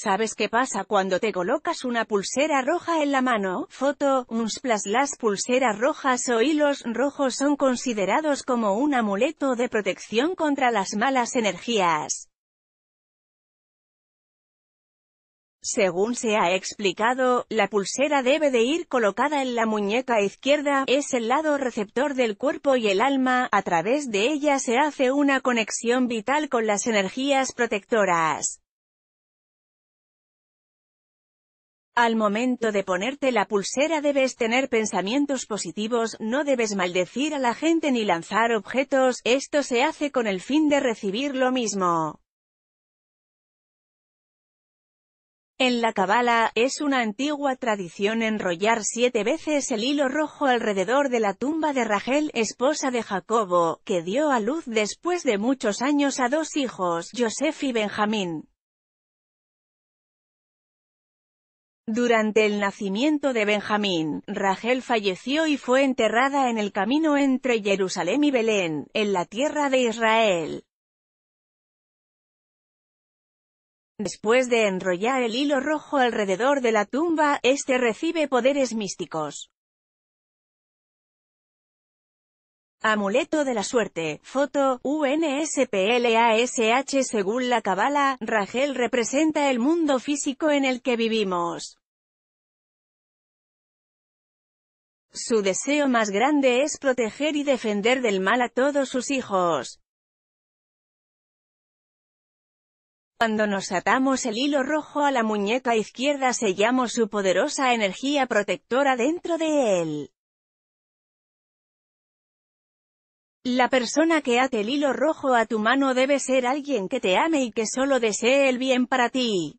¿Sabes qué pasa cuando te colocas una pulsera roja en la mano? Foto, Unsplash Las pulseras rojas o hilos rojos son considerados como un amuleto de protección contra las malas energías. Según se ha explicado, la pulsera debe de ir colocada en la muñeca izquierda, es el lado receptor del cuerpo y el alma, a través de ella se hace una conexión vital con las energías protectoras. Al momento de ponerte la pulsera debes tener pensamientos positivos, no debes maldecir a la gente ni lanzar objetos, esto se hace con el fin de recibir lo mismo. En la Cabala, es una antigua tradición enrollar siete veces el hilo rojo alrededor de la tumba de Rachel, esposa de Jacobo, que dio a luz después de muchos años a dos hijos, Joseph y Benjamín. Durante el nacimiento de Benjamín, Rachel falleció y fue enterrada en el camino entre Jerusalén y Belén, en la tierra de Israel. Después de enrollar el hilo rojo alrededor de la tumba, este recibe poderes místicos. Amuleto de la suerte, foto, UNSPLASH Según la Cabala, Rachel representa el mundo físico en el que vivimos. Su deseo más grande es proteger y defender del mal a todos sus hijos. Cuando nos atamos el hilo rojo a la muñeca izquierda sellamos su poderosa energía protectora dentro de él. La persona que ate el hilo rojo a tu mano debe ser alguien que te ame y que solo desee el bien para ti.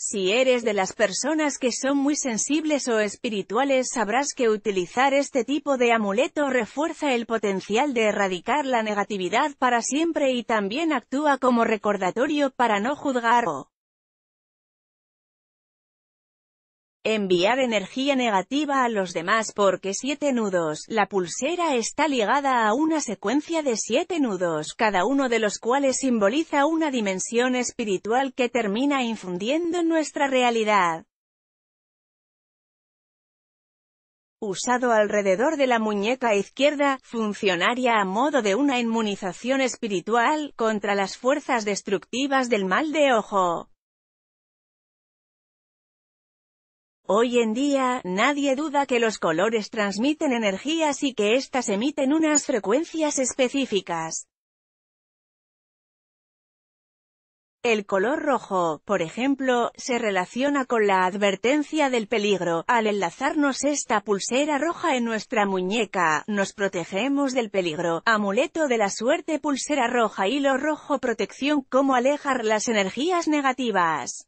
Si eres de las personas que son muy sensibles o espirituales sabrás que utilizar este tipo de amuleto refuerza el potencial de erradicar la negatividad para siempre y también actúa como recordatorio para no juzgar o Enviar energía negativa a los demás porque siete nudos. La pulsera está ligada a una secuencia de siete nudos, cada uno de los cuales simboliza una dimensión espiritual que termina infundiendo en nuestra realidad. usado alrededor de la muñeca izquierda, funcionaría a modo de una inmunización espiritual, contra las fuerzas destructivas del mal de ojo. Hoy en día, nadie duda que los colores transmiten energías y que éstas emiten unas frecuencias específicas. El color rojo, por ejemplo, se relaciona con la advertencia del peligro. Al enlazarnos esta pulsera roja en nuestra muñeca, nos protegemos del peligro. Amuleto de la suerte pulsera roja hilo rojo protección como alejar las energías negativas.